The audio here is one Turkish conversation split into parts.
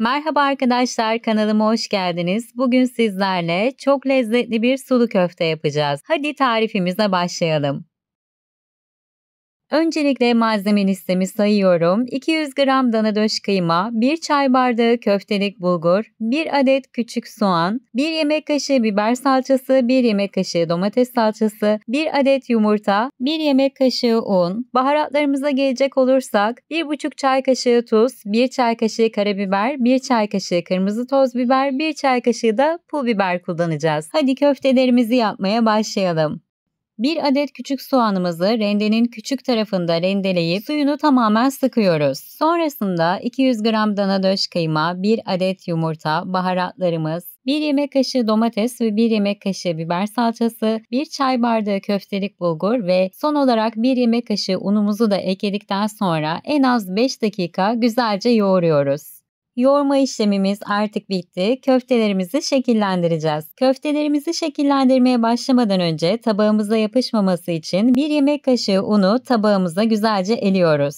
Merhaba arkadaşlar kanalıma hoş geldiniz. Bugün sizlerle çok lezzetli bir sulu köfte yapacağız. Hadi tarifimize başlayalım. Öncelikle malzeme listemi sayıyorum. 200 gram dana döş kıyma, 1 çay bardağı köftelik bulgur, 1 adet küçük soğan, 1 yemek kaşığı biber salçası, 1 yemek kaşığı domates salçası, 1 adet yumurta, 1 yemek kaşığı un. Baharatlarımıza gelecek olursak 1,5 çay kaşığı tuz, 1 çay kaşığı karabiber, 1 çay kaşığı kırmızı toz biber, 1 çay kaşığı da pul biber kullanacağız. Hadi köftelerimizi yapmaya başlayalım. 1 adet küçük soğanımızı rendenin küçük tarafında rendeleyip suyunu tamamen sıkıyoruz. Sonrasında 200 gram dana döş kıyma, 1 adet yumurta, baharatlarımız, 1 yemek kaşığı domates ve 1 yemek kaşığı biber salçası, 1 çay bardağı köftelik bulgur ve son olarak 1 yemek kaşığı unumuzu da ekledikten sonra en az 5 dakika güzelce yoğuruyoruz. Yoğurma işlemimiz artık bitti. Köftelerimizi şekillendireceğiz. Köftelerimizi şekillendirmeye başlamadan önce tabağımıza yapışmaması için 1 yemek kaşığı unu tabağımıza güzelce eliyoruz.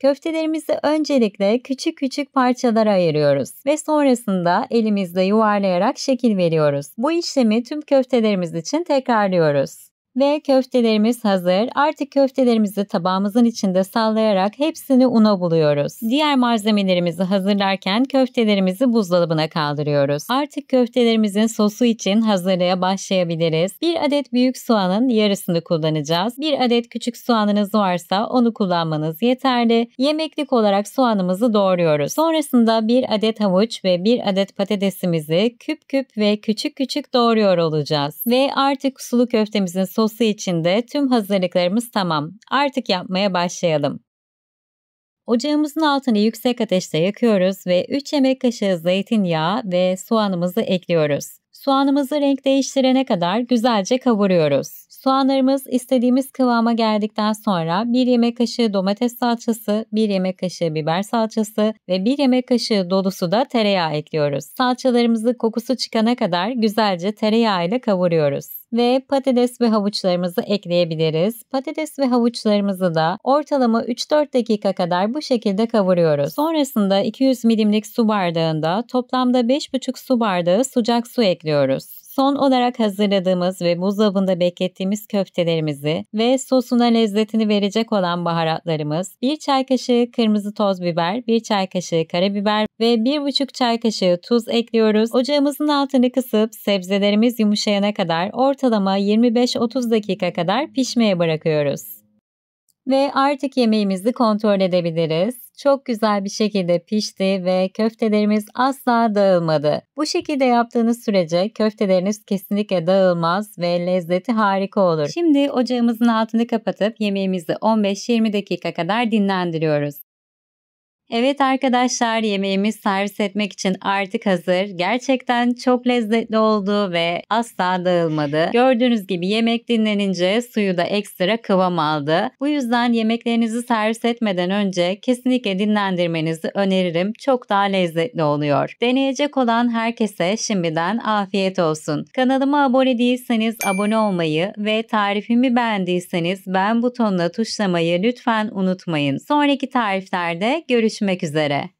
Köftelerimizi öncelikle küçük küçük parçalara ayırıyoruz ve sonrasında elimizle yuvarlayarak şekil veriyoruz. Bu işlemi tüm köftelerimiz için tekrarlıyoruz. Ve köftelerimiz hazır. Artık köftelerimizi tabağımızın içinde sallayarak hepsini una buluyoruz. Diğer malzemelerimizi hazırlarken köftelerimizi buzdolabına kaldırıyoruz. Artık köftelerimizin sosu için hazırlığa başlayabiliriz. 1 adet büyük soğanın yarısını kullanacağız. 1 adet küçük soğanınız varsa onu kullanmanız yeterli. Yemeklik olarak soğanımızı doğruyoruz. Sonrasında 1 adet havuç ve 1 adet patatesimizi küp küp ve küçük küçük doğruyor olacağız. Ve artık sulu köftemizin sosu için de tüm hazırlıklarımız tamam. Artık yapmaya başlayalım. Ocağımızın altını yüksek ateşte yakıyoruz ve 3 yemek kaşığı zeytinyağı ve soğanımızı ekliyoruz. Soğanımızı renk değiştirene kadar güzelce kavuruyoruz. Soğanlarımız istediğimiz kıvama geldikten sonra 1 yemek kaşığı domates salçası, 1 yemek kaşığı biber salçası ve 1 yemek kaşığı dolusu da tereyağı ekliyoruz. Salçalarımızı kokusu çıkana kadar güzelce tereyağı ile kavuruyoruz ve patates ve havuçlarımızı ekleyebiliriz. Patates ve havuçlarımızı da ortalama 3-4 dakika kadar bu şekilde kavuruyoruz. Sonrasında 200 milimlik su bardağında toplamda 5,5 su bardağı sıcak su ekliyoruz. Son olarak hazırladığımız ve buzdolabında beklettiğimiz köftelerimizi ve sosuna lezzetini verecek olan baharatlarımız 1 çay kaşığı kırmızı toz biber, 1 çay kaşığı karabiber ve 1,5 çay kaşığı tuz ekliyoruz. Ocağımızın altını kısıp sebzelerimiz yumuşayana kadar ortalama 25-30 dakika kadar pişmeye bırakıyoruz. Ve artık yemeğimizi kontrol edebiliriz. Çok güzel bir şekilde pişti ve köftelerimiz asla dağılmadı. Bu şekilde yaptığınız sürece köfteleriniz kesinlikle dağılmaz ve lezzeti harika olur. Şimdi ocağımızın altını kapatıp yemeğimizi 15-20 dakika kadar dinlendiriyoruz. Evet arkadaşlar yemeğimiz servis etmek için artık hazır. Gerçekten çok lezzetli oldu ve asla dağılmadı. Gördüğünüz gibi yemek dinlenince suyu da ekstra kıvam aldı. Bu yüzden yemeklerinizi servis etmeden önce kesinlikle dinlendirmenizi öneririm. Çok daha lezzetli oluyor. Deneyecek olan herkese şimdiden afiyet olsun. Kanalıma abone değilseniz abone olmayı ve tarifimi beğendiyseniz beğen butonuna tuşlamayı lütfen unutmayın. Sonraki tariflerde görüşmek etmek üzere.